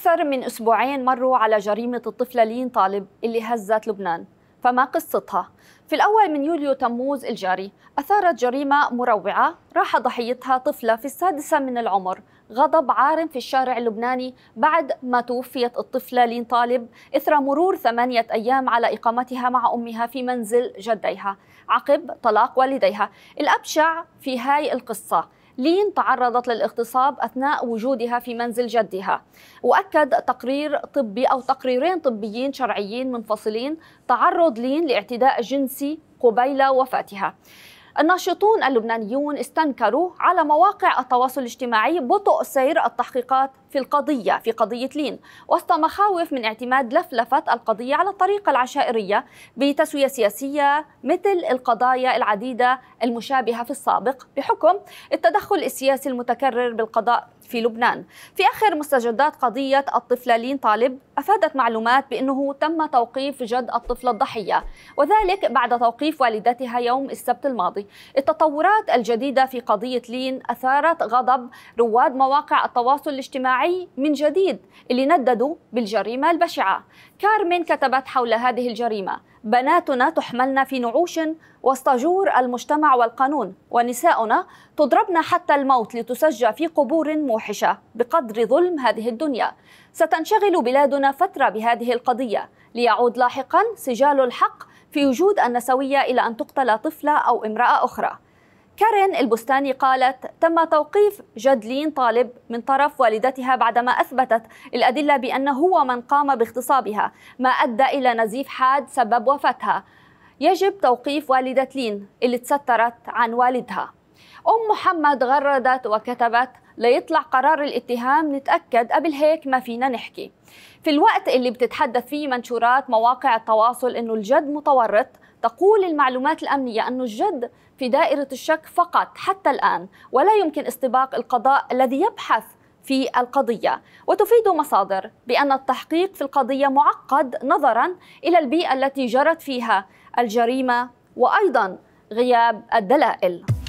أكثر من أسبوعين مروا على جريمة الطفلة لين طالب اللي هزت لبنان فما قصتها؟ في الأول من يوليو تموز الجاري أثارت جريمة مروعة راح ضحيتها طفلة في السادسة من العمر غضب عارم في الشارع اللبناني بعد ما توفيت الطفلة لين طالب إثر مرور ثمانية أيام على إقامتها مع أمها في منزل جديها عقب طلاق والديها الأبشع في هاي القصة لين تعرضت للاغتصاب أثناء وجودها في منزل جدها وأكد تقرير طبي أو تقريرين طبيين شرعيين منفصلين تعرض لين لاعتداء جنسي قبيل وفاتها الناشطون اللبنانيون استنكروا على مواقع التواصل الاجتماعي بطء سير التحقيقات في القضية في قضية لين وسط مخاوف من اعتماد لفلفة القضية على الطريقة العشائرية بتسوية سياسية مثل القضايا العديدة المشابهة في السابق بحكم التدخل السياسي المتكرر بالقضاء في لبنان في آخر مستجدات قضية الطفلة لين طالب أفادت معلومات بأنه تم توقيف جد الطفلة الضحية وذلك بعد توقيف والدتها يوم السبت الماضي القاضي التطورات الجديدة في قضية لين أثارت غضب رواد مواقع التواصل الاجتماعي من جديد اللي نددوا بالجريمة البشعة كارمن كتبت حول هذه الجريمة بناتنا تحملن في نعوش وسط جور المجتمع والقانون ونساؤنا تضربن حتى الموت لتسجى في قبور موحشة بقدر ظلم هذه الدنيا ستنشغل بلادنا فترة بهذه القضية ليعود لاحقا سجال الحق في وجود النسوية إلى أن تقتل طفلة أو امرأة أخرى كارين البستاني قالت تم توقيف جدلين طالب من طرف والدتها بعدما أثبتت الأدلة بأنه هو من قام باغتصابها ما أدى إلى نزيف حاد سبب وفاتها يجب توقيف والدة لين اللي تسترت عن والدها أم محمد غردت وكتبت ليطلع قرار الاتهام نتأكد قبل هيك ما فينا نحكي في الوقت اللي بتتحدث فيه منشورات مواقع التواصل أنه الجد متورط تقول المعلومات الأمنية أنه الجد في دائرة الشك فقط حتى الآن ولا يمكن استباق القضاء الذي يبحث في القضية وتفيد مصادر بأن التحقيق في القضية معقد نظرا إلى البيئة التي جرت فيها الجريمة وأيضا غياب الدلائل